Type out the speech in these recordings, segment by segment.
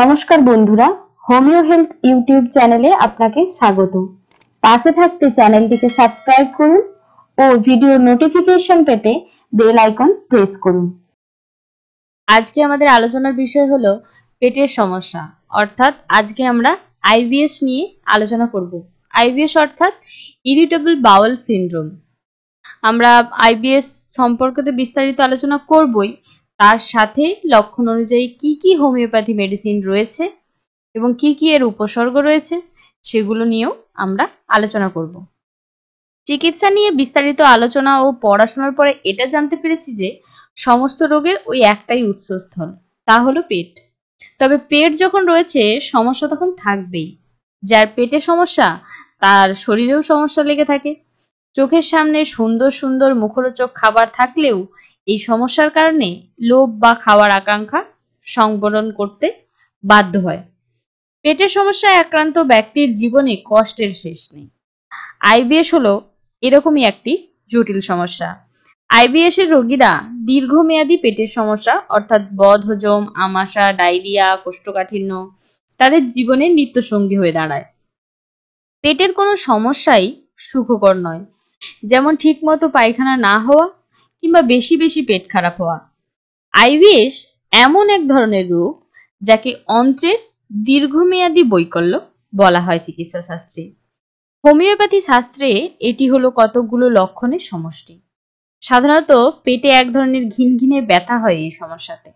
নমস্কার বন্ধুরা homeo health YouTube চ্যানেলে আপনাকে স্বাগত পাশে থাকতে চ্যানেলটিকে সাবস্ক্রাইব করুন ও ভিডিও নোটিফিকেশন পেতে বেল আইকন প্রেস করুন আজকে আমাদের আলোচনার বিষয় হলো পেটের সমস্যা অর্থাৎ আজকে আমরা আইবিএস নিয়ে আলোচনা করব আইবিএস অর্থাৎ ইরিটেবল বাউল সিন্ড্রোম আমরা আইবিএস সম্পর্কে বিস্তারিত আলোচনা করবই তার সাথে লক্ষণ অনুযায়ী কি কি হোমিওপ্যাথি মেডিসিন রয়েছে এবং কি কি এর উপসর্গ রয়েছে সেগুলো নিয়েও আমরা আলোচনা করব চিকিৎসা নিয়ে বিস্তারিত আলোচনা ও পড়াশোনার পরে এটা জানতে পেরেছি যে সমস্ত রোগের ওই একটাই উৎসস্থল তা হলো পেট তবে পেট যখন রয়েছে সমস্যা তখন থাকবেই যার পেটে সমস্যা তার শরীরেও সমস্যা লেগে থাকে চোখের সামনে সুন্দর সুন্দর মুখরোচক খাবার থাকলেও এই সমস্যার কারণে লোভ বা খাওয়ার আকাঙ্ক্ষা সংবরণ করতে বাধ্য হয় পেটের সমস্যায় আক্রান্ত ব্যক্তির জীবনে কষ্টের শেষ নেই আইবিএস হলো এরকমই একটি জটিল সমস্যা আইবিএস এর রোগীরা দীর্ঘমেয়াদী পেটের সমস্যা অর্থাৎ বদহজম আমাশা ডায়রিয়া কোষ্ঠকাঠিন্য তাদের জীবনের নিত্যসঙ্গী হয়ে দাঁড়ায় পেটের কোনো সমস্যাই সুখকর নয় যেমন ঠিকমতো পায়খানা না হওয়া কিংবা বেশি বেশি পেট খারাপ হওয়া আইবিএস এমন এক ধরনের রোগ যাকে অন্ত্রের দীর্ঘমেয়াদী বৈকল্য বলা হয় চিকিৎসা শাস্ত্রে হোমিওপ্যাথি শাস্ত্রে এটি হলো কতগুলো লক্ষণের সমষ্টি সাধারণত পেটে এক ধরনের ঘিন ঘিনে ব্যথা হয় এই সমস্যাতে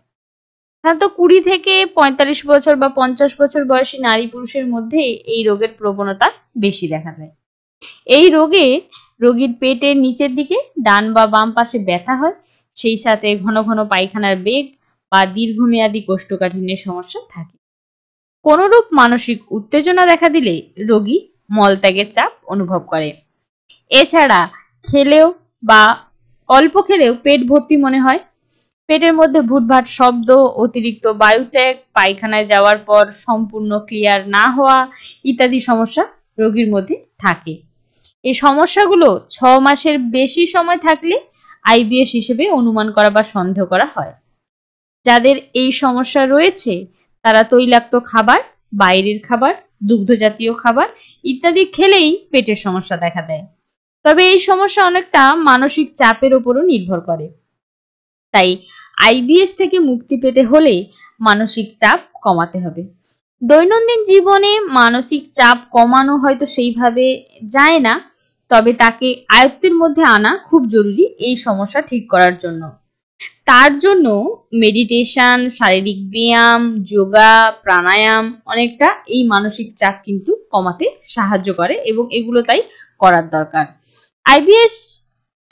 সাধারণত কুড়ি থেকে পঁয়তাল্লিশ বছর বা পঞ্চাশ বছর বয়সী নারী পুরুষের মধ্যে এই রোগের প্রবণতা বেশি দেখা যায় এই রোগে রোগীর পেটের নিচের দিকে ডান বা বাম পাশে ব্যথা হয় সেই সাথে ঘন ঘন পায়খানার বেগ বা দীর্ঘমেয়াদী কোষ্ঠকাঠিন্যের সমস্যা থাকে কোনরূপ মানসিক উত্তেজনা দেখা দিলে রোগী মলত্যাগের চাপ অনুভব করে এছাড়া খেলেও বা অল্প খেলেও পেট ভর্তি মনে হয় পেটের মধ্যে ভুটভাট শব্দ অতিরিক্ত বায়ুত্যাগ পায়খানায় যাওয়ার পর সম্পূর্ণ ক্লিয়ার না হওয়া ইত্যাদি সমস্যা রোগীর মধ্যে থাকে এই সমস্যাগুলো ছ মাসের বেশি সময় থাকলে আইবিএস হিসেবে অনুমান করা বা সন্দেহ করা হয় যাদের এই সমস্যা রয়েছে তারা তৈলাক্ত খাবার বাইরের খাবার দুগ্ধজাতীয় খাবার ইত্যাদি খেলেই পেটের সমস্যা দেখা দেয় তবে এই সমস্যা অনেকটা মানসিক চাপের ওপরও নির্ভর করে তাই আইবিএস থেকে মুক্তি পেতে হলে মানসিক চাপ কমাতে হবে দৈনন্দিন জীবনে মানসিক চাপ কমানো হয়তো সেইভাবে যায় না তবে তাকে আয়ত্তের মধ্যে আনা খুব জরুরি এই সমস্যা ঠিক করার জন্য তার জন্য মেডিটেশন শারীরিক ব্যায়াম যোগা প্রাণায়াম অনেকটা এই মানসিক চাপ কিন্তু কমাতে সাহায্য করে এবং এগুলো তাই করার দরকার আইবিএস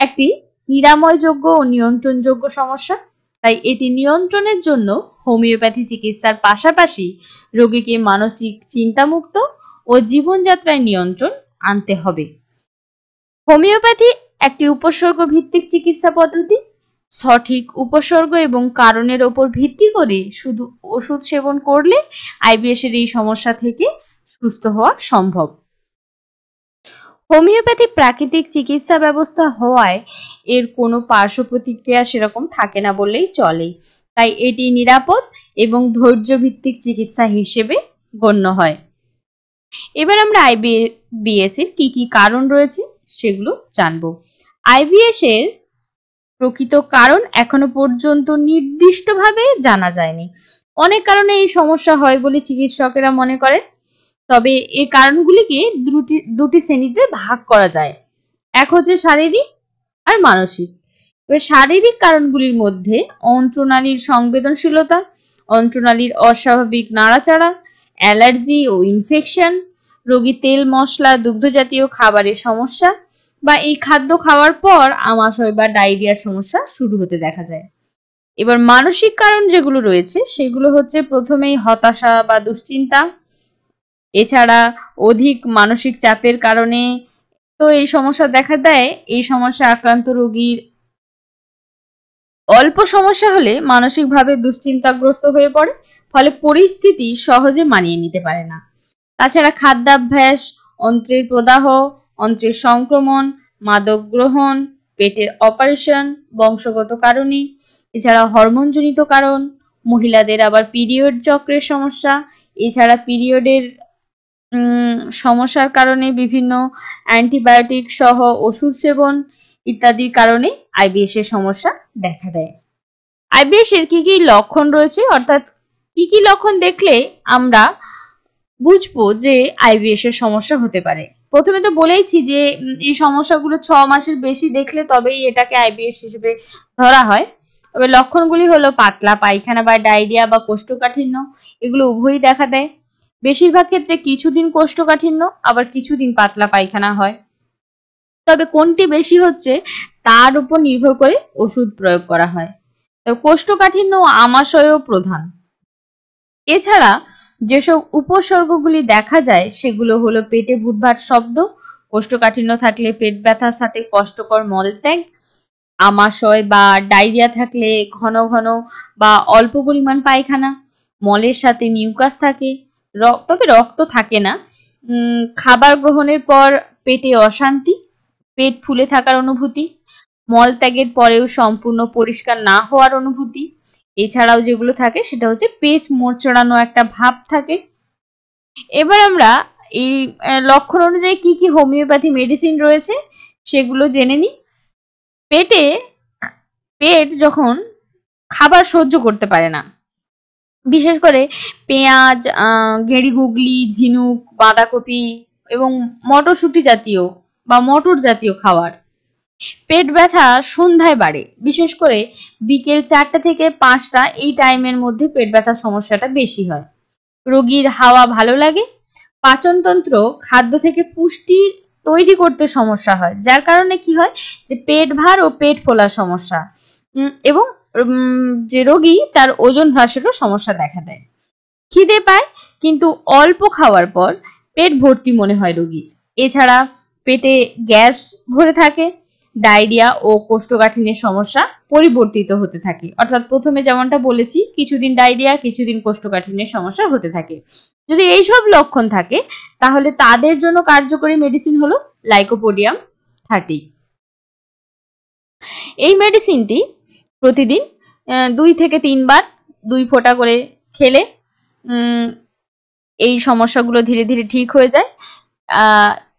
একটি নিরাময়যোগ্য ও নিয়ন্ত্রণযোগ্য সমস্যা তাই এটি নিয়ন্ত্রণের জন্য হোমিওপ্যাথি চিকিৎসার পাশাপাশি রোগীকে মানসিক চিন্তামুক্ত ও জীবনযাত্রায় নিয়ন্ত্রণ আনতে হবে হোমিওপ্যাথি একটি উপসর্গ ভিত্তিক চিকিৎসা পদ্ধতি সঠিক উপসর্গ এবং কারণের ওপর ভিত্তি করে শুধু ওষুধ সেবন করলে আইবিএস এর এই সমস্যা থেকে সুস্থ হওয়া সম্ভব হোমিওপ্যাথি প্রাকৃতিক চিকিৎসা ব্যবস্থা হওয়ায় এর কোনো পার্শ্ব প্রতিক্রিয়া সেরকম থাকে না বললেই চলে তাই এটি নিরাপদ এবং ধৈর্য ভিত্তিক চিকিৎসা হিসেবে গণ্য হয় এবার আমরা আইবিএস এর কি কি কারণ রয়েছে সেগুলো জানব আইবিএস এর প্রকৃত কারণ এখনো পর্যন্ত নির্দিষ্টভাবে জানা যায়নি অনেক কারণে এই সমস্যা হয় বলে চিকিৎসকেরা মনে করেন তবে এর কারণগুলিকে দুটি দুটি শ্রেণীতে ভাগ করা যায় এক হচ্ছে শারীরিক আর মানসিক এবার শারীরিক কারণগুলির মধ্যে অন্ত্রনালীর সংবেদনশীলতা অন্ত্রনালীর অস্বাভাবিক নাড়াচাড়া অ্যালার্জি ও ইনফেকশন রোগী তেল মশলা দুগ্ধ জাতীয় খাবারের সমস্যা বা এই খাদ্য খাওয়ার পর আমাশয় বা ডায়রিয়ার সমস্যা শুরু হতে দেখা যায় এবার মানসিক কারণ যেগুলো রয়েছে সেগুলো হচ্ছে প্রথমেই হতাশা বা দুশ্চিন্তা এছাড়া অধিক মানসিক চাপের কারণে তো এই সমস্যা দেখা দেয় এই সমস্যা আক্রান্ত রোগীর অল্প সমস্যা হলে মানসিকভাবে দুশ্চিন্তাগ্রস্ত হয়ে পড়ে ফলে পরিস্থিতি সহজে মানিয়ে নিতে পারে না তাছাড়া খাদ্যাভ্যাস অন্ত্রের প্রদাহ অন্ত্রের সংক্রমণ মাদক গ্রহণ পেটের অপারেশন বংশগত কারণে এছাড়া হরমোনজনিত কারণ মহিলাদের আবার পিরিয়ড চক্রের সমস্যা এছাড়া পিরিয়ডের সমস্যার কারণে বিভিন্ন অ্যান্টিবায়োটিক সহ ওষুধ সেবন ইত্যাদির কারণে আইবিএস এর সমস্যা দেখা দেয় আইবিএস এর কি কি লক্ষণ রয়েছে অর্থাৎ কি কি লক্ষণ দেখলে আমরা বুঝবো যে আইবিএস এর সমস্যা হতে পারে প্রথমে তো বলেইছি যে এই সমস্যাগুলো ছ মাসের বেশি দেখলে তবেই এটাকে আইবিএস হিসেবে ধরা হয় তবে লক্ষণগুলি হলো পাতলা পায়খানা বা ডায়রিয়া বা কোষ্ঠকাঠিন্য এগুলো উভয়ই দেখা দেয় বেশিরভাগ ক্ষেত্রে কিছুদিন কোষ্ঠকাঠিন্য আবার কিছুদিন পাতলা পায়খানা হয় তবে কোনটি বেশি হচ্ছে তার উপর নির্ভর করে ওষুধ প্রয়োগ করা হয় কোষ্ঠকাঠিন্য আমাশয় প্রধান এছাড়া যেসব উপসর্গগুলি দেখা যায় সেগুলো হলো পেটে ভুটভাট শব্দ কোষ্ঠকাঠিন্য থাকলে পেট ব্যথার সাথে কষ্টকর মলত্যাগ আমাশয় বা ডায়রিয়া থাকলে ঘন ঘন বা অল্প পরিমাণ পায়খানা মলের সাথে মিউকাস থাকে তবে রক্ত থাকে না খাবার গ্রহণের পর পেটে অশান্তি পেট ফুলে থাকার অনুভূতি মলত্যাগের পরেও সম্পূর্ণ পরিষ্কার না হওয়ার অনুভূতি এছাড়াও যেগুলো থাকে সেটা হচ্ছে পেজ মোড় চড়ানো একটা ভাব থাকে এবার আমরা এই লক্ষণ অনুযায়ী কি কি হোমিওপ্যাথি মেডিসিন রয়েছে সেগুলো জেনে নিই পেটে পেট যখন খাবার সহ্য করতে পারে না বিশেষ করে পেঁয়াজ গেঁড়ি গুগলি ঝিনুক বাঁধাকপি এবং মটরশুঁটি জাতীয় বা মটর জাতীয় খাবার পেট ব্যথা সন্ধ্যায় বাড়ে বিশেষ করে বিকেল চারটা থেকে পাঁচটা এই টাইমের মধ্যে পেট ব্যথার সমস্যাটা বেশি হয় রোগীর হাওয়া ভালো লাগে পাচনতন্ত্র খাদ্য থেকে পুষ্টি তৈরি করতে সমস্যা হয় যার কারণে কি হয় যে পেট ভার ও পেট ফোলার সমস্যা এবং যে রোগী তার ওজন হ্রাসেরও সমস্যা দেখা দেয় খিদে পায় কিন্তু অল্প খাওয়ার পর পেট ভর্তি মনে হয় রোগীর এছাড়া পেটে গ্যাস ভরে থাকে ডায়রিয়া ও কোষ্ঠকাঠিন্যের সমস্যা পরিবর্তিত হতে থাকে অর্থাৎ প্রথমে যেমনটা বলেছি কিছুদিন ডায়রিয়া কিছুদিন কোষ্ঠকাঠিন্যের সমস্যা হতে থাকে যদি এই সব লক্ষণ থাকে তাহলে তাদের জন্য কার্যকরী মেডিসিন হলো লাইকোপোডিয়াম থার্টি এই মেডিসিনটি প্রতিদিন দুই থেকে তিনবার দুই ফোঁটা করে খেলে এই সমস্যাগুলো ধীরে ধীরে ঠিক হয়ে যায়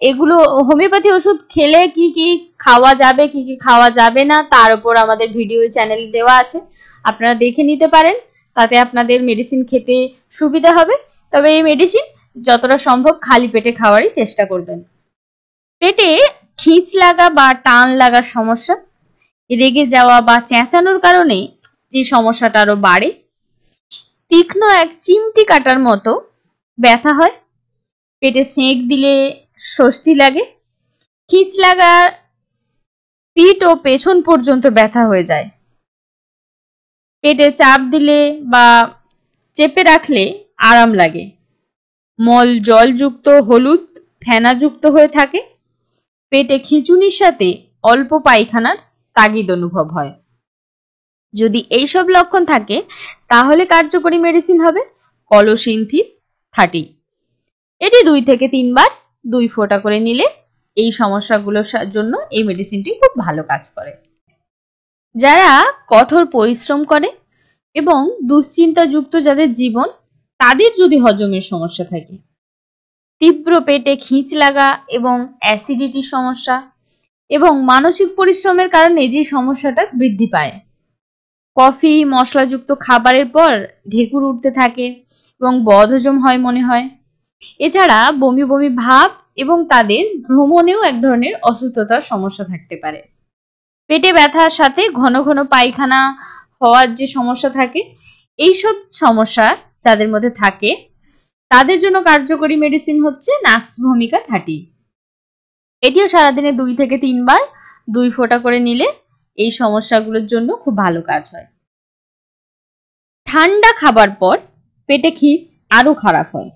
এগুলো হোমিওপ্যাথি ওষুধ খেলে কি কি খাওয়া যাবে কি কি খাওয়া যাবে না তার উপর আমাদের ভিডিও চ্যানেল দেওয়া আছে আপনারা দেখে নিতে পারেন তাতে আপনাদের মেডিসিন খেতে সুবিধা হবে তবে এই মেডিসিন যতটা সম্ভব খালি পেটে খাওয়ারই চেষ্টা করবেন পেটে খিঁচ লাগা বা টান লাগার সমস্যা রেগে যাওয়া বা চেঁচানোর কারণে যে সমস্যাটা আরো বাড়ে তীক্ষ্ণ এক চিমটি কাটার মতো ব্যথা হয় পেটে সেঁক দিলে স্বস্তি লাগে খিচ লাগার পিঠ ও পেছন পর্যন্ত ব্যথা হয়ে যায় পেটে চাপ দিলে বা চেপে রাখলে আরাম লাগে মল জলযুক্ত হলুদ ফেনাযুক্ত হয়ে থাকে পেটে খিঁচুনির সাথে অল্প পায়খানার তাগিদ অনুভব হয় যদি এইসব লক্ষণ থাকে তাহলে কার্যকরী মেডিসিন হবে কলোসিনথিস থার্টি এটি দুই থেকে তিনবার দুই ফোঁটা করে নিলে এই সমস্যাগুলোর জন্য এই মেডিসিনটি খুব ভালো কাজ করে যারা কঠোর পরিশ্রম করে এবং দুশ্চিন্তাযুক্ত যাদের জীবন তাদের যদি হজমের সমস্যা থাকে তীব্র পেটে খিঁচ লাগা এবং অ্যাসিডিটির সমস্যা এবং মানসিক পরিশ্রমের কারণে যে সমস্যাটা বৃদ্ধি পায় কফি মশলাযুক্ত খাবারের পর ঢেকুর উঠতে থাকে এবং বদহজম হয় মনে হয় এছাড়া বমি বমি ভাব এবং তাদের ভ্রমণেও এক ধরনের অসুস্থতার সমস্যা থাকতে পারে পেটে ব্যথার সাথে ঘন ঘন পায়খানা হওয়ার যে সমস্যা থাকে এইসব সমস্যা যাদের মধ্যে থাকে তাদের জন্য কার্যকরী মেডিসিন হচ্ছে নাক্স ভূমিকা থার্টি এটিও সারাদিনে দুই থেকে তিনবার দুই ফোঁটা করে নিলে এই সমস্যাগুলোর জন্য খুব ভালো কাজ হয় ঠান্ডা খাবার পর পেটে খিচ আরও খারাপ হয়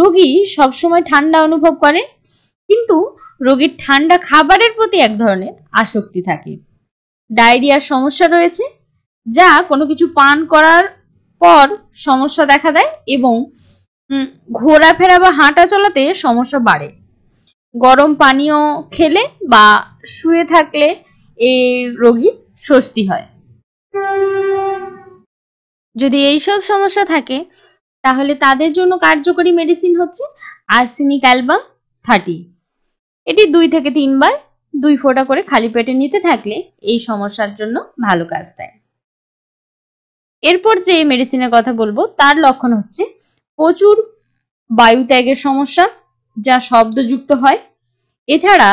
রোগী সবসময় ঠান্ডা অনুভব করে কিন্তু রোগীর ঠান্ডা খাবারের প্রতি এক ধরনের আসক্তি থাকে ডায়রিয়ার সমস্যা রয়েছে যা কোনো কিছু পান করার পর সমস্যা দেখা দেয় এবং ঘোরাফেরা বা হাঁটা চলাতে সমস্যা বাড়ে গরম পানীয় খেলে বা শুয়ে থাকলে এই রোগী স্বস্তি হয় যদি এইসব সমস্যা থাকে তাহলে তাদের জন্য কার্যকরী মেডিসিন হচ্ছে আর্সেনিক অ্যালবাম থার্টি এটি দুই থেকে তিনবার দুই ফোঁটা করে খালি পেটে নিতে থাকলে এই সমস্যার জন্য ভালো কাজ দেয় এরপর যে মেডিসিনের কথা বলবো তার লক্ষণ হচ্ছে প্রচুর বায়ু ত্যাগের সমস্যা যা শব্দযুক্ত হয় এছাড়া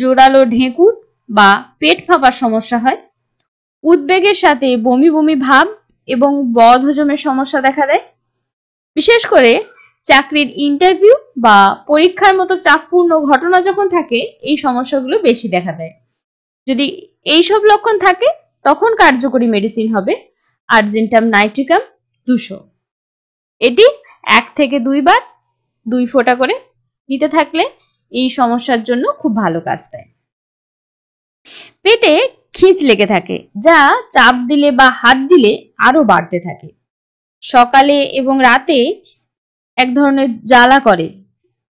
জোরালো ঢেঁকুর বা পেট ফাঁপার সমস্যা হয় উদ্বেগের সাথে বমি বমি ভাব এবং বদহজমের সমস্যা দেখা দেয় বিশেষ করে চাকরির ইন্টারভিউ বা পরীক্ষার মতো চাপপূর্ণ ঘটনা যখন থাকে এই সমস্যাগুলো বেশি দেখা দেয় যদি এই সব লক্ষণ থাকে তখন কার্যকরী মেডিসিন হবে আর্জেন্টাম নাইট্রিকাম দুশো এটি এক থেকে দুইবার দুই ফোঁটা করে নিতে থাকলে এই সমস্যার জন্য খুব ভালো কাজ দেয় পেটে খিঁচ লেগে থাকে যা চাপ দিলে বা হাত দিলে আরো বাড়তে থাকে সকালে এবং রাতে এক ধরনের জ্বালা করে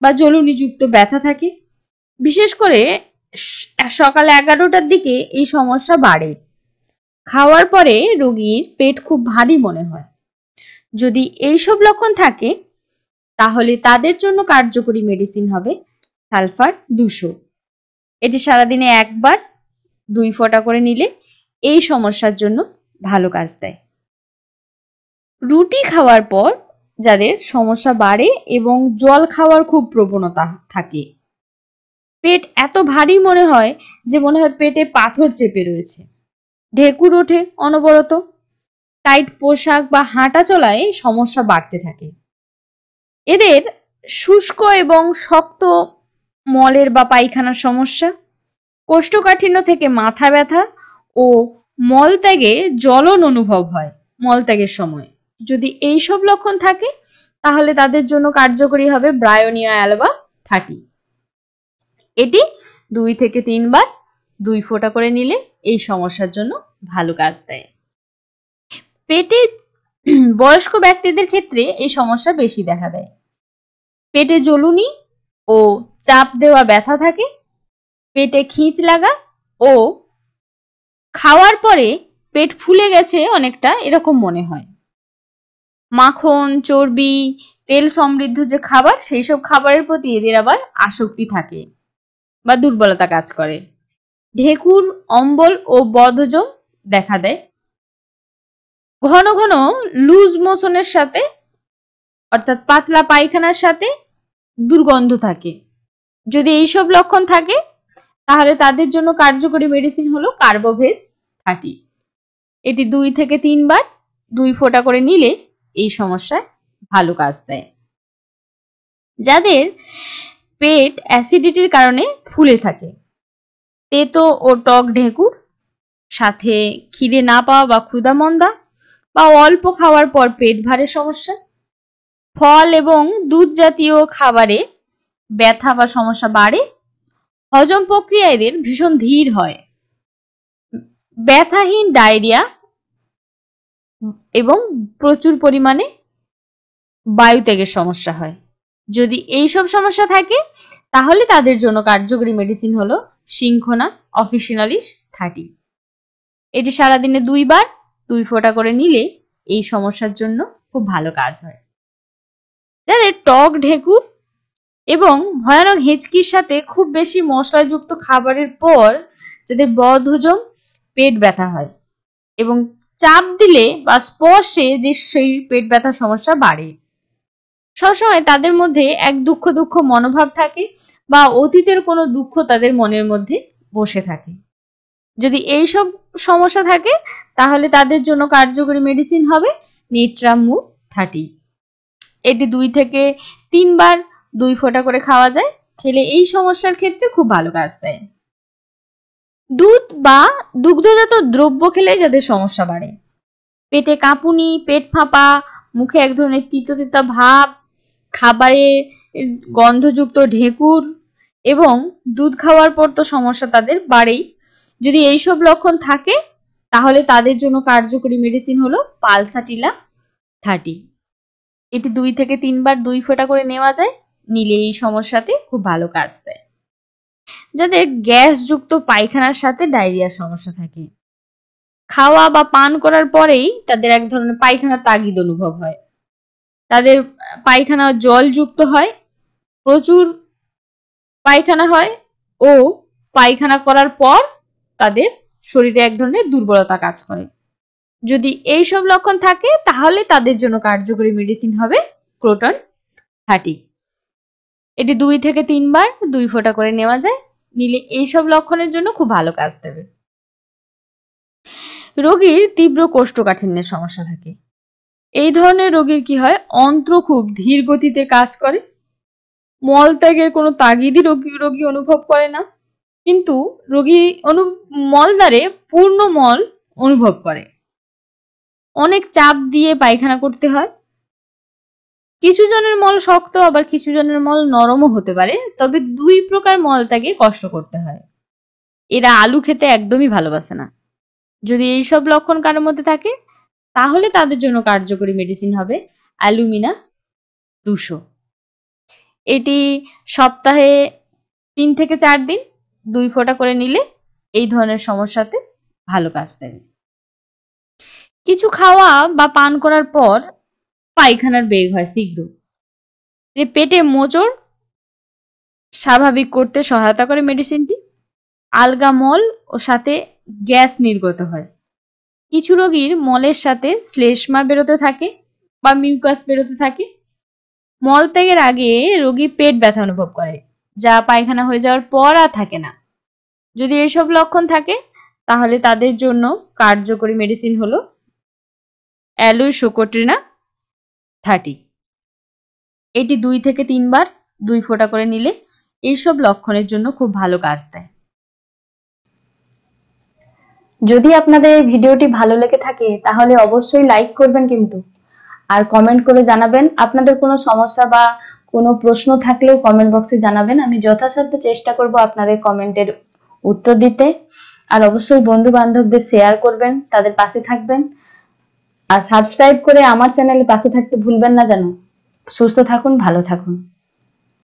বা জ্বলুনিযুক্ত ব্যথা থাকে বিশেষ করে সকাল এগারোটার দিকে এই সমস্যা বাড়ে খাওয়ার পরে রোগীর পেট খুব ভারী মনে হয় যদি এইসব লক্ষণ থাকে তাহলে তাদের জন্য কার্যকরী মেডিসিন হবে সালফার দুশো এটি সারাদিনে একবার দুই ফোঁটা করে নিলে এই সমস্যার জন্য ভালো কাজ দেয় রুটি খাওয়ার পর যাদের সমস্যা বাড়ে এবং জল খাওয়ার খুব প্রবণতা থাকে পেট এত ভারী মনে হয় যে মনে হয় পেটে পাথর চেপে রয়েছে ঢেকুর ওঠে অনবরত টাইট পোশাক বা হাঁটা চলায় সমস্যা বাড়তে থাকে এদের শুষ্ক এবং শক্ত মলের বা পায়খানার সমস্যা কোষ্ঠকাঠিন্য থেকে মাথা ব্যথা ও মলত্যাগে জ্বলন অনুভব হয় মলত্যাগের সময় যদি এই সব লক্ষণ থাকে তাহলে তাদের জন্য কার্যকরী হবে ব্রায়োনিয়া অ্যালবা থার্টি এটি দুই থেকে তিনবার দুই ফোঁটা করে নিলে এই সমস্যার জন্য ভালো কাজ দেয় পেটে বয়স্ক ব্যক্তিদের ক্ষেত্রে এই সমস্যা বেশি দেখা দেয় পেটে জ্বলুনি ও চাপ দেওয়া ব্যথা থাকে পেটে খিঁচ লাগা ও খাওয়ার পরে পেট ফুলে গেছে অনেকটা এরকম মনে হয় মাখন চর্বি তেল সমৃদ্ধ যে খাবার সেই সব খাবারের প্রতি এদের আবার আসক্তি থাকে বা দুর্বলতা কাজ করে ঢেকুর অম্বল ও বদজ দেখা দেয় ঘন ঘন লুজ মোশনের সাথে অর্থাৎ পাতলা পায়খানার সাথে দুর্গন্ধ থাকে যদি এইসব লক্ষণ থাকে তাহলে তাদের জন্য কার্যকরী মেডিসিন হলো কার্বোভেজ থার্টি এটি দুই থেকে তিনবার দুই ফোঁটা করে নিলে এই সমস্যায় ভালো কাজ দেয় যাদের পেট অ্যাসিডিটির কারণে ফুলে থাকে তেতো ও টক ঢেঁকুর সাথে খিদে না পাওয়া বা ক্ষুধা মন্দা বা অল্প খাওয়ার পর পেট ভারের সমস্যা ফল এবং দুধ জাতীয় খাবারে ব্যথা বা সমস্যা বাড়ে হজম প্রক্রিয়া এদের ভীষণ ধীর হয় ব্যথাহীন ডায়রিয়া এবং প্রচুর পরিমাণে বায়ুত্যাগের সমস্যা হয় যদি এই সব সমস্যা থাকে তাহলে তাদের জন্য কার্যকরী মেডিসিন হলো সিংখনা অফিসিনালিস থার্টি এটি সারাদিনে দুইবার দুই ফোঁটা করে নিলে এই সমস্যার জন্য খুব ভালো কাজ হয় যাদের টক ঢেকুর এবং ভয়ানক হেঁচকির সাথে খুব বেশি মশলাযুক্ত খাবারের পর যাদের বদহজম পেট ব্যথা হয় এবং চাপ দিলে বা স্পর্শে যে সেই পেট ব্যথার সমস্যা বাড়ে সবসময় তাদের মধ্যে এক দুঃখ দুঃখ মনোভাব থাকে বা অতীতের কোনো দুঃখ তাদের মনের মধ্যে বসে থাকে যদি এই সব সমস্যা থাকে তাহলে তাদের জন্য কার্যকরী মেডিসিন হবে নিট্রামু থার্টি এটি দুই থেকে তিনবার দুই ফোঁটা করে খাওয়া যায় খেলে এই সমস্যার ক্ষেত্রে খুব ভালো কাজ দেয় দুধ বা দুগ্ধজাত দ্রব্য খেলে যাদের সমস্যা বাড়ে পেটে কাঁপুনি পেট ফাঁপা মুখে এক ধরনের তিতো তিতা ভাব খাবারে গন্ধযুক্ত ঢেকুর এবং দুধ খাওয়ার পর তো সমস্যা তাদের বাড়েই যদি এইসব লক্ষণ থাকে তাহলে তাদের জন্য কার্যকরী মেডিসিন হলো পালসাটিলা থার্টি এটি দুই থেকে তিনবার দুই ফোঁটা করে নেওয়া যায় নিলে এই সমস্যাতে খুব ভালো কাজ দেয় যাদের গ্যাসযুক্ত পায়খানার সাথে ডায়রিয়ার সমস্যা থাকে খাওয়া বা পান করার পরেই তাদের এক ধরনের পায়খানার তাগিদ অনুভব হয় তাদের পায়খানা জল যুক্ত হয় প্রচুর পায়খানা হয় ও পায়খানা করার পর তাদের শরীরে এক ধরনের দুর্বলতা কাজ করে যদি এই সব লক্ষণ থাকে তাহলে তাদের জন্য কার্যকরী মেডিসিন হবে ক্রোটন থার্টি এটি দুই থেকে তিনবার দুই ফোঁটা করে নেওয়া যায় নিলে এইসব লক্ষণের জন্য খুব ভালো কাজ দেবে রোগীর তীব্র কোষ্ঠকাঠিন্যের সমস্যা থাকে এই ধরনের রোগীর কি হয় অন্ত্র খুব ধীর গতিতে কাজ করে মলত্যাগের কোনো তাগিদই রোগী রোগী অনুভব করে না কিন্তু রোগী অনু মলদ্বারে পূর্ণ মল অনুভব করে অনেক চাপ দিয়ে পায়খানা করতে হয় কিছু জনের মল শক্ত আবার কিছু জনের মল নরমও হতে পারে তবে দুই প্রকার মল তাকে কষ্ট করতে হয় এরা আলু খেতে একদমই ভালোবাসে না যদি এইসব লক্ষণ কারোর মধ্যে থাকে তাহলে তাদের জন্য কার্যকরী মেডিসিন হবে অ্যালুমিনা দুশো এটি সপ্তাহে তিন থেকে চার দিন দুই ফোঁটা করে নিলে এই ধরনের সমস্যাতে ভালো কাজ দেবে কিছু খাওয়া বা পান করার পর পায়খানার বেগ হয় শীঘ্র পেটে মোচড় স্বাভাবিক করতে সহায়তা করে মেডিসিনটি আলগা মল ও সাথে গ্যাস নির্গত হয় কিছু রোগীর মলের সাথে শ্লেষ্মা বেরোতে থাকে বা মিউকাস বেরোতে থাকে মল ত্যাগের আগে রোগী পেট ব্যথা অনুভব করে যা পায়খানা হয়ে যাওয়ার পর আর থাকে না যদি এসব লক্ষণ থাকে তাহলে তাদের জন্য কার্যকরী মেডিসিন হলো অ্যালোয় শোকোট্রিনা থার্টি এটি দুই থেকে তিনবার দুই ফোঁটা করে নিলে এইসব লক্ষণের জন্য খুব ভালো কাজ দেয় যদি আপনাদের এই ভিডিওটি ভালো লেগে থাকে তাহলে অবশ্যই লাইক করবেন কিন্তু আর কমেন্ট করে জানাবেন আপনাদের কোনো সমস্যা বা কোনো প্রশ্ন থাকলেও কমেন্ট বক্সে জানাবেন আমি যথাসাধ্য চেষ্টা করব আপনাদের কমেন্টের উত্তর দিতে আর অবশ্যই বন্ধু বান্ধবদের শেয়ার করবেন তাদের পাশে থাকবেন আর সাবস্ক্রাইব করে আমার চ্যানেলে পাশে থাকতে ভুলবেন না যেন সুস্থ থাকুন ভালো থাকুন